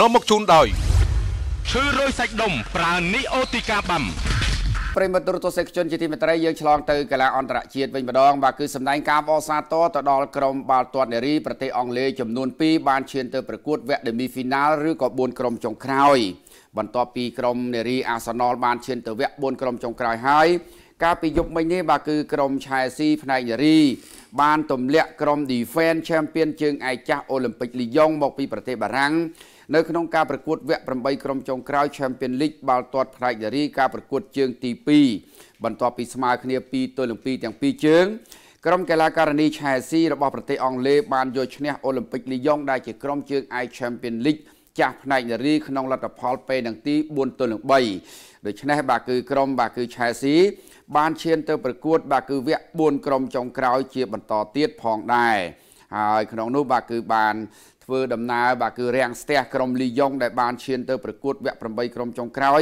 នាំមកជូនដោយឈឺរយសាច់ដុំប្រើនីអូទីកាបាំប្រិមត្តរទស្សនិកជនជាទីមេត្រីយើងឆ្លងទៅកីឡាអន្តរជាតិវិញម្ដងបាទគឺសម្ដែង ការបោសាទរទៅដល់ក្រុមបាល់ទាត់នារីប្រទេសអង់គ្លេសចំនួន2បានឈានទៅប្រកួតវគ្គ Demi-final ឬក៏4ក្រុមចុងក្រោយ បន្ទាប់ពីក្រុមនារី Arsenal បានឈានទៅវគ្គ4ក្រុមចុងក្រោយហើយកាលពីយប់មិញនេះបាទគឺក្រុម Chelsea ផ្នែកនារីបានទម្លាក់ក្រុម Defense Champion ជើងឯកចាស់ Olympic Lyon មកពីប្រទេសបារាំងនៅក្នុងការប្រកួតវគ្គ8ក្រុមចុងក្រោយ Champions League បាល់ទាត់ផ្នែកនារីការប្រកួតជើងទី2បន្ទាប់ពីស្មើគ្នា2ទល់នឹង2ទាំងពីរជើងក្រុមកីឡាការិនីឆែស៊ីរបស់ប្រទេសអង់គ្លេសបានយកឈ្នះអូឡ িম্প ពិកលីយ៉ុងដែលជាក្រុមជើងឯក Champions League ចាស់ផ្នែកនារីក្នុងលទ្ធផលពេនឹងទី4ទល់នឹង3ដូច្នេះបាទគឺក្រុមបាទគឺឆែស៊ីបានឈានទៅប្រកួតបាទគឺវគ្គ4ក្រុមចុងក្រោយជា បន្តទៀតផងដែរ។ហើយក្នុងនោះបាទគឺបានធ្វើដំណើរបាទគឺរាំងស្ទះក្រុមលីយ៉ុងដែលបានឈាន ទៅប្រកួតវគ្គ8ក្រុមចុងក្រោយ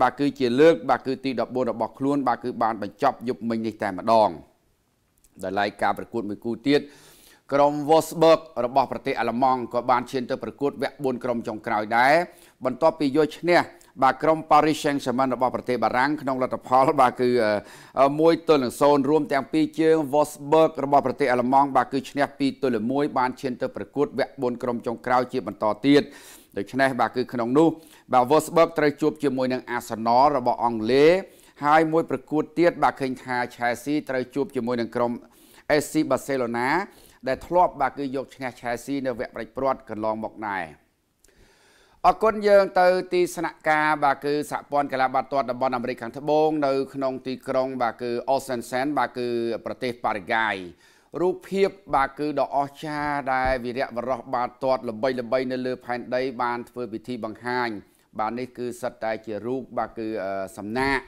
បាទគឺជាលើកបាទគឺទី14របស់ខ្លួនបាទគឺបានបញ្ចប់យប់មិញនេះតែម្ដងដោយឡែកការប្រកួតមួយគូទៀតគក្រុម Wolfsburg របស់ប្រទេសអាល្លឺម៉ង់ក៏បានឈានទៅប្រកួតវគ្គ4ក្រុមចុងក្រោយដែរបន្ទាប់ពីយកឈ្នះបាទក្រុម Paris Saint-Germain របស់ប្រទេសបារាំងក្នុងលទ្ធផលបាទគឺ1ទល់នឹង0រួមទាំងពីរជើង Wolfsburg របស់ប្រទេសអាល្លឺម៉ង់បាទគឺឈ្នះ2ទល់នឹង1បានឈានទៅប្រកួតវគ្គ4ក្រុមចុងក្រោយជាបន្តទៀតដូច្នេះបាទគឺក្នុងនោះបាទ Wolfsburg ត្រូវជួបជាមួយនឹង Arsenal របស់អង់គ្លេសហើយមួយប្រកួតទៀតបាទឃើញថា Chelsea ត្រូវជួបជាមួយនឹងក្រុម SC Barcelona ដែលធ្លាប់បាទគឺយកឈ្នះឆែស៊ីនៅវគ្គប្រេចព្រាត់កន្លងមកដែរអរគុណយើងទៅទីស្នាក់ការបាទគឺសហព័ន្ធកីឡាបាល់ទាត់តំបន់អាមេរិកខាងត្បូងនៅក្នុងទីក្រុងបាទគឺ Austin San បាទគឺប្រទេសប៉ារីហ្គាយ រូបភាពបាទគឺដ៏អស្ចារ្យដែលវីរៈបរោះបាល់ទាត់ល្បីល្បីនៅលើ ផែនដី បានធ្វើពិធីបង្ហាញ បាទនេះគឺសិតតែជារូបបាទគឺសំណាក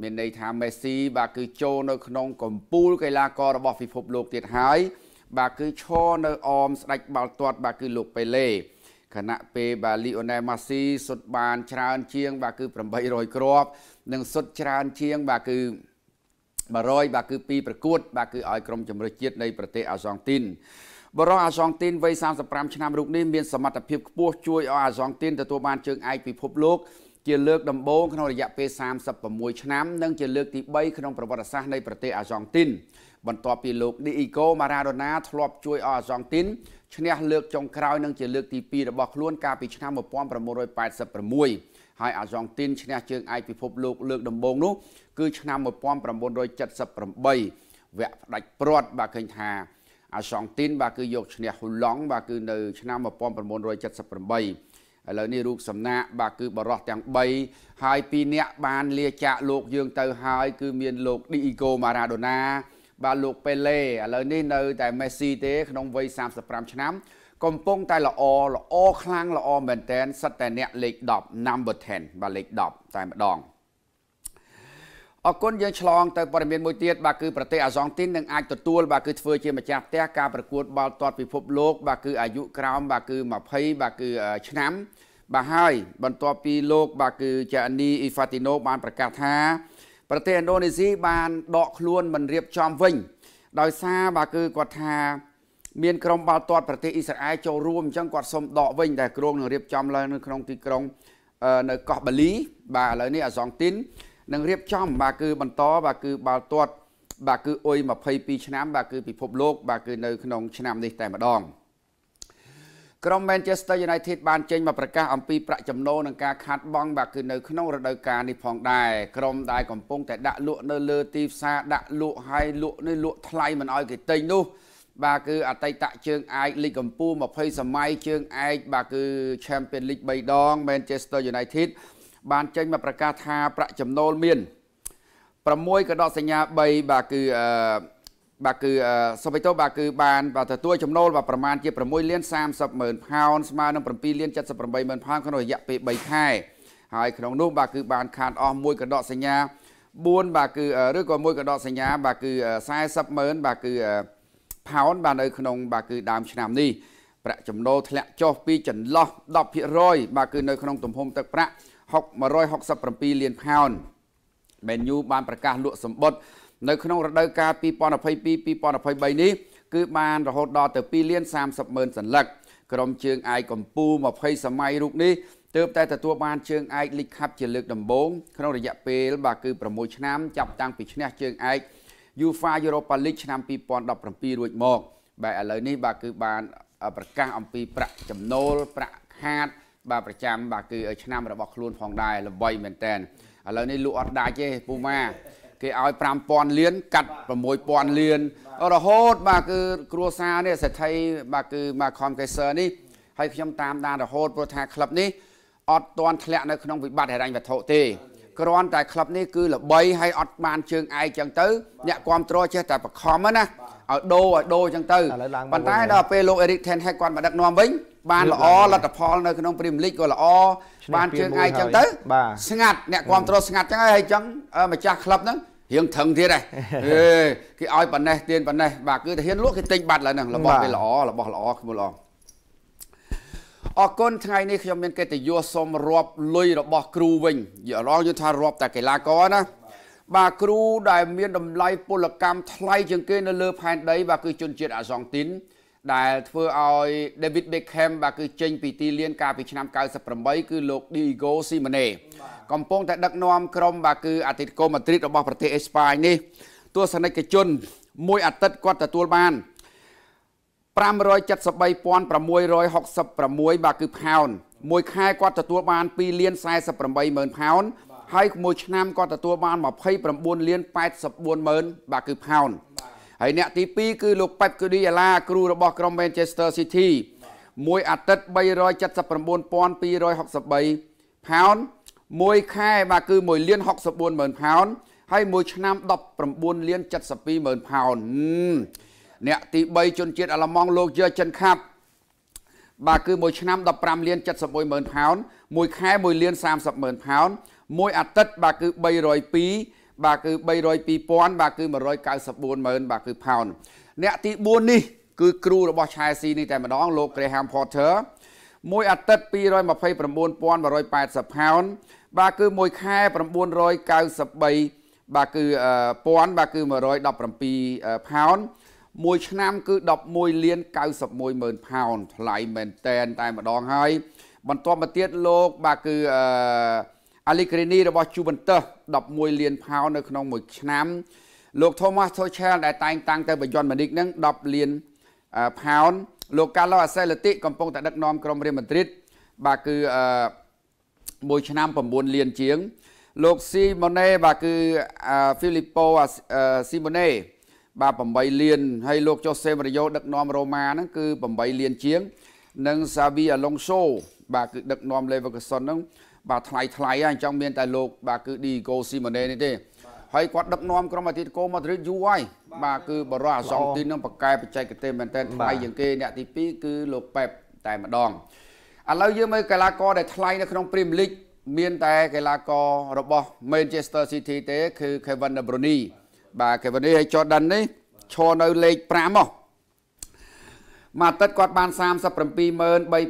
មានន័យថាមេស៊ីបាទគឺចូលនៅក្នុងកម្ពូល កីឡាកររបស់ពិភពលោកទៀតហើយបាទគឺឈរនៅអមស្ដេចបាល់ទាត់ បាទគឺលោកប៉េឡេខណៈពេលបាទលីអូណែលម៉ាស៊ីសុទ្ធបានច្រើនជាង បាទគឺ800គ្រាប់និងសុទ្ធច្រើនជាង បាទគឺ100បាទគឺពីរប្រកួត បាទគឺឲ្យក្រុមជម្រើសជាតិនៃ ប្រទេសអាសង់ទីន បរិះអាសង់ទីនវ័យ35ឆ្នាំរូបនេះមានសមត្ថភាពខ្ពស់ជួយឲ្យអាសង់ទីនទទួលបានជើងឯកពិភពលោកជាលើកដំបូងក្នុងរយៈពេល36ឆ្នាំនិងជាលើកទី3ក្នុងប្រវត្តិសាស្ត្រនៃប្រទេសអាយ៉ង់ទីនបន្ទាប់ពីលោកឌីអ៊ីកូម៉ារ៉ាដូណាធ្លាប់ជួយឲ្យអាយ៉ង់ទីនឈ្នះលើកចុងក្រោយនិងជាលើកទី2របស់ខ្លួនកាលពីឆ្នាំ1986ហើយអាយ៉ង់ទីនឈ្នះជើងឯកពិភពលោកលើកដំបូងនោះ គឺឆ្នាំ1978វគ្គផ្ដាច់ព្រាត់បាទឃើញថាអាយ៉ង់ទីនបាទគឺយកឈ្នះហ៊ូឡង់បាទគឺនៅឆ្នាំ1978ឥឡូវនេះរូបសំណាកបាទគឺបរោះទាំង3ហើយ2នាក់បានលាចាកលោកយើងទៅហើយគឺមានលោកឌីអ៊ីកូម៉ារ៉ាដូណា បាទលោកប៉េឡេឥឡូវនេះនៅតែមេស៊ីទេក្នុងវ័យ35ឆ្នាំ កំពុងតែល្អល្អខ្លាំងល្អមែនតែនសិតតែអ្នកលេខ10 number 10បាទលេខ10តែម្ដងអរគុណយើងឆ្លងទៅព័ត៌មានមួយទៀតបាទគឺប្រទេសអាសង់ទីននឹងអាចទទួលបាទគឺធ្វើជាម្ចាស់ផ្ទះការប្រកួតបាល់ទាត់ពិភពលោកបាទគឺអាយុក្រោមបាទគឺ20បាទគឺឆ្នាំ បាទហើយ បន្ទាប់ពីលោកបាទគឺចានីអ៊ីហ្វាទីណូបានប្រកាសថា ប្រទេសឥណ្ឌូនេស៊ីបានដកខ្លួនមិនរៀបចំវិញ ដោយសារបាទគឺគាត់ថាមានក្រុមបាល់ទាត់ប្រទេសអ៊ីស្រាអែលចូលរួមអញ្ចឹងគាត់សុំដកវិញតែគ្រងនឹងរៀបចំឡើងនៅក្នុង ទីក្រុងនៅកោះបាលី បាទឥឡូវនេះអាសង់ទីននឹងរៀបចំបាទគឺបន្តបាទគឺបាល់ទាត់ បាទគឺអុយ22ឆ្នាំ បាទគឺពិភពលោកបាទគឺនៅក្នុងឆ្នាំនេះតែម្ដងក្រុម Manchester United បានចេញមកប្រកាសអំពីប្រាក់ចំណូលនិងការខាត់បង់បាទគឺនៅក្នុងរដូវកាលនេះផងដែរក្រុមដែលកំពុងតែដាក់លក់នៅលើទីផ្សារដាក់លក់ហើយលក់នេះលក់ថ្លៃមិនអោយគេទិញនោះបាទគឺអតីតជើងឯកលីកកំពូល20សម័យជើងឯកបាទគឺ Champions League 3ដង Manchester United បានចេញមកប្រកាសថាប្រាក់ចំណូលមាន6កដកសញ្ញា3បាទគឺអឺបាទគឺសុបិតោបាទគឺបានបាទទទួលចំណូលបាទប្រមាណជា6លាន30ម៉ឺនផោនស្មើនឹង7លាន78ម៉ឺនផោនក្នុងរយៈពេល3ខែហើយក្នុងនោះបាទគឺបាន ខាតអស់មួយកដកសញ្ញា4បាទគឺឬក៏មួយកដកសញ្ញាបាទគឺ40ម៉ឺនបាទគឺផោនបាទនៅក្នុង បាទគឺដើម ឆ្នាំនេះប្រាក់ចំណូលធ្លាក់ចុះពី ចន្លោះ10%បាទគឺនៅក្នុងទំហំទឹកប្រាក់167លានផោនមែនយូបានប្រកាសលក់សម្បត្តិនៅក្នុងរដូវកាល2022 2023នេះគឺបានរហូតដល់ទៅ2លាន30ម៉ឺនសន្លឹកក្រុមជើងឯកកម្ពុជា20សម័យរូបនេះទើបតែទទួលបានជើងឯកលីកខាប់ជាលើកដំបូង ក្នុងរយៈពេលបាទគឺ6ឆ្នាំចាប់តាំងពីឈ្នះជើងឯក UEFA Europa League ឆ្នាំ2017រួចមកបាទឥឡូវនេះបាទគឺបានប្រកាសអំពីប្រាក់ចំណូលប្រាក់ខាតបាទប្រចាំបាទគឺឆ្នាំរបស់ខ្លួនផងដែរល្បីមែនតែនឥឡូវនេះលក់អត់ដាច់ទេពូម៉ាគេឲ្យ5000លានកាត់6000លានរហូត បាទគឺគ្រួសារនេះសេដ្ឋីបាទគឺ Malcolm Kaiser នេះហើយខ្ញុំតាមដានរហូតព្រោះថាក្លឹបនេះអត់តន់ធ្លាក់នៅក្នុងវិបត្តិហិរញ្ញវត្ថុទេគ្រាន់តែក្លឹបនេះគឺល្បីហើយអត់បាន ជើងឯកចឹងទៅ អ្នកគ្រប់គ្រងចេះតែបខំណាឲ្យដូរឲ្យដូរចឹងទៅប៉ុន្តែដល់ពេលលោក Eric Ten Hag គាត់មកដឹកនាំវិញបានល្អលទ្ធផល នៅក្នុងព្រីមលីកក៏ល្អបានជើងឯងចឹងទៅស្ងាត់អ្នកគ្រប់គ្រងស្ងាត់ចឹងហើយចឹងម្ចាស់ក្លឹបហ្នឹងរៀងថឹងទៀតហេគេឲ្យប៉ណេះទៀនប៉ណេះបាទគឺតាហ៊ានលក់គេទិញបាត់ឡើយហ្នឹងរបស់វាល្អរបស់ល្អខ្មុលល្អអរគុណថ្ងៃនេះខ្ញុំមានកិត្តិយសសូមរាប់លុយរបស់ គ្រូវិញយល់យល់ថារាប់តែកីឡាករណាបាទគ្រូដែលមានតម្លៃពលកម្មថ្លៃជាងគេនៅលើ ផែនដី បាទគឺជនជាតិអាសង់ទីនដែលធ្វើឲ្យ David Beckham បាទគឺចេញពីទីលានកាលពីឆ្នាំ98គឺលោក Diego Simeone កំពុងតែដឹកនាំក្រុមបាទគឺអាទិតកូម៉ាឌ្រីតរបស់ប្រទេសអេស្ប៉ាញនេះទស្សនិកជនមួយអាទិត្យគាត់ទទួលបាន573,666បាទគឺផោនមួយ ខែគាត់ទទួលបាន2លាន48,000ផោនហើយមួយឆ្នាំគាត់ទទួលបាន29លាន84ម៉ឺនបាទគឺផោនហើយអ្នកទី2គឺលោកប៉េបកូឌីយ៉ាឡាគ្រូរបស់ក្រុម Manchester City មួយអាទិត្យ379,263ផោនមួយខែបាទគឺ1លាន640,000ផោនហើយមួយឆ្នាំ19លាន720,000ផោនអ្នកទី3ជនជាតិអាល្លឺម៉ង់លោកយឺចិនខាប់បាទគឺមួយឆ្នាំ15លាន740,000ផោនមួយខែ1លាន300,000ផោនមួយអាទិត្យបាទគឺ302បាទគឺ302,000បាទគឺ194,000បាទគឺផោនអ្នកទី4នេះ គឺគ្រូរបស់ឆែស៊ីនេះតែម្ដងលោក Graham Potter មួយអាទិត្យ229,180ផោនបាទគឺមួយខែ993បាទគឺ1000បាទគឺ117ផោនមួយឆ្នាំគឺ11លាន91ម៉ឺនផោន ថ្លៃមែនតែន តែម្ដងហើយ បន្ទាប់មកទៀតលោកបាទគឺអឺអាលីក្រេនីរបស់ជូវិនទុស11លានផោននៅក្នុងមួយឆ្នាំលោក Thomas Tuchel ដែលតែងតាំងទៅបញ្យន់ម៉ានីកនឹង10លានផោនលោក Carlo Ancelotti កំពុងតែដឹកនាំក្រុមរៀលម៉ាឌ្រីតបាទគឺមួយឆ្នាំ9លានជាង លោក Simone បាទគឺ Filippo Simone បាទ8លាន ហើយលោក Jose Mourinho ដឹកនាំរ៉ូម៉ាហ្នឹងគឺ8លានជាង និង Xavi Alonso បាទគឺដឹកនាំ Leverkusen ហ្នឹងបាទថ្លៃថ្លៃហើយអញ្ចឹងមាន តែលោកបាទគឺ Diego Simeone នេះទេហើយគាត់ដឹកនាំក្រុមអាទិតកោម៉ាឌ្រីតយូរហើយបាទគឺបារោះអាសង់ទីនឹងបកកែបច្ចេកទេសមែនតើថ្លៃជាងគេអ្នកទី2គឺលោកប៉េបតែម្ដងឥឡូវយើងមើលកីឡាករដែលថ្លៃនៅក្នុង Premier League មាន តែកីឡាកររបស់ Manchester City ទេគឺ Kevin De Bruyne បាទ Kevin នេះហើយ Jordan នេះឈរនៅលេខ5មកមួយអាទិត្យគាត់បាន37,750ផោនមួយ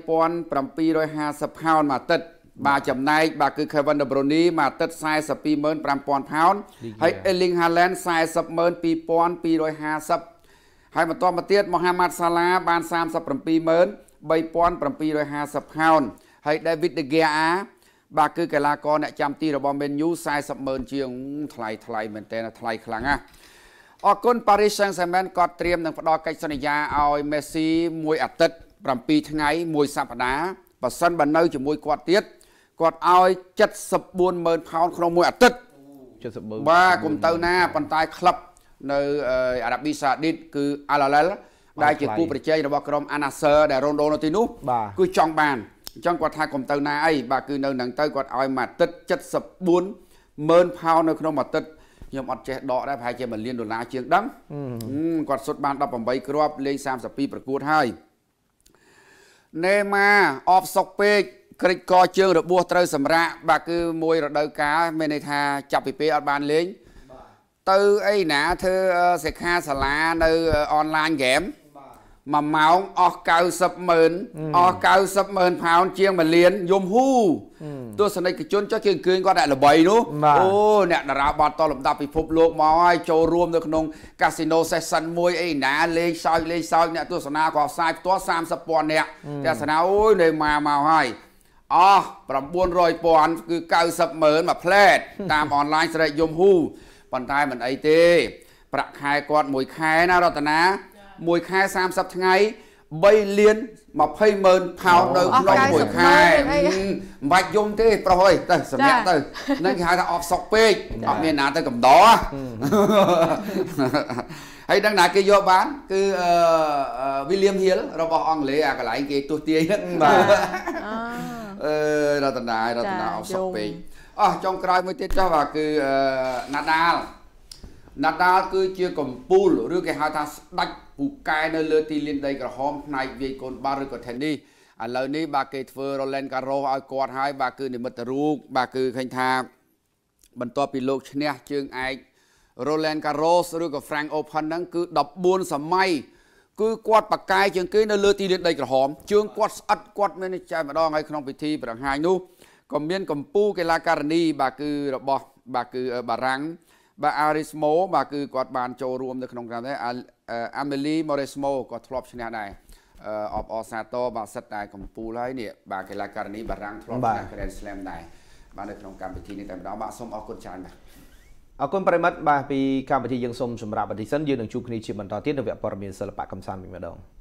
អាទិត្យបាទចំណែកបាទគឺ Kevin De Bruyne មួយអាទិត្យ425000ផោនហើយ Erling Haaland 402,250ហើយបន្តមកទៀត Mohamed Salah បាន373750ផោនហើយ David De Gea បាទគឺកីឡាករអ្នកចាំទីរបស់ Man U 400,000ជាងថ្លៃថ្លៃមែនតើថ្លៃខ្លាំងណាស់អរគុណ Paris Saint-Germain ក៏ត្រៀមនឹងផ្ដល់កិច្ចសន្យាឲ្យ Messi មួយអាទិត្យ7ថ្ងៃមួយសប្តាហ៍បើសិនបើនៅជាមួយគាត់ទៀតគាត់ឲ្យ740000ផោនក្នុងមួយអាទិត្យ74បាទគុំទៅណាប៉ុន្តែក្លឹបនៅ អារ៉ាប៊ីសាឌីត គឺ Al Hilal ដែលជាគូប្រជែងរបស់ក្រុម Al Nassr ដែល Rondo នៅទីនោះគឺចង់បានអញ្ចឹងគាត់ថាគុំទៅណាអីបាទគឺនៅនឹងទៅគាត់ឲ្យមួយអាទិត្យ740000ផោននៅក្នុងមួយអាទិត្យខ្ញុំអត់ចេះដកដែរប្រហែលជា1លានដុល្លារជាងដឹងគាត់សុទ្ធបាន18គ្រាប់លេង32ប្រកួតហើយណេម៉ាអបសុកពេកក្រិចកជើងរបួសត្រូវសម្រាកបាទគឺមួយរដូវកាលមានន័យថាចាប់ពីពេលអត់បានលេងទៅអីណាធ្វើសិក្ខាសាលានៅអនឡាញហ្គេមមួយម៉ោងអស់90ម៉ឺនអស់90ម៉ឺនផោនជាង1លានយំហ៊ូទស្សនិកជនចុះគេអង្គើញគាត់អ្នកល្បីនោះអូអ្នកតារាបាត់តលំដាប់ពិភពលោកមកហើយចូលរួមនៅក្នុងកាស៊ីណូ session មួយអីណាលេងសើចលេងសើចអ្នកទស្សនាក៏ផ្សាយផ្ទាល់30,000នាក់ទស្សនាអូយនៅមកមកហើយអស់900,000គឺ90ម៉ឺនមួយផ្លែតតាមអនឡាញស្រែកយំហ៊ូប៉ុន្តែមិនអីទេ ប្រាក់ខែគាត់មួយ ខែណារតនាមួយខែ30ថ្ងៃ3លាន20ម៉ឺនផោននៅក្នុងមួយខែមិនបាច់យំទេប្រុសអើយទៅសម្រាប់ទៅនឹងគេហៅថាអត់សុកពេកអត់មានណាទៅកំដរហើយដឹងណាគេយកបាន គឺអឺ William Hill របស់អង់គ្លេសអាកន្លែងគេទស្សទាយហ្នឹងបាទអឺរតនារតនាអបសុកពេកអស់ចុងក្រោយមួយទៀតចុះបាទគឺណាដាល់ណាដាល់គឺជាកម្ពូលឬគេហៅថាស្ដាច់ពូកែ នៅលើទីលានដីក្រហមផ្នែកវាយកូនបាល់ឬក៏ថេននីសឥឡូវនេះបាទគេធ្វើរ៉ូឡែនការ៉ូឲ្យគាត់ហើយបាទគឺនិមិត្តរូបបាទគឺឃើញថា បន្ទាប់ពីលោកឈ្នះជើងឯករ៉ូឡែនការ៉ូសឬក៏ Frank Open ហ្នឹងគឺ14សម័យគឺគាត់ប្រកាយជាងគេនៅលើទីលានដីក្រហមជើងគាត់ស្អិតគាត់មានចែកម្ដងហើយក្នុងពិធីប្រង្ហាញនោះក៏មានកម្ពុជាកីឡាករនីបាទគឺរបស់បាទគឺបារាំងបាទអារីស្ម៉ូបាទគឺគាត់បានចូលរួមនៅក្នុងកម្មវិធីអាមេលីម៉ូរេស្ម៉ូក៏ធ្លាប់ឈ្នះដែរអបអសាតបាទសិតតែកម្ពុជាហើយនេះបាទកីឡាករនីបារាំងធ្លាប់ឈ្នះ Grand Slam ដែរបាទនៅក្នុងកម្មវិធីនេះតែម្ដងបាទសូមអរគុណច្រើនបាទអរគុណប្រិមត្តបាទពីកម្មវិធីយើងសូមសម្រាប់អតិសិនយើងនឹងជួបគ្នាជាបន្តទៀតនៅវគ្គព័ត៌មានសិល្បៈកំសាន្តវិញម្ដង។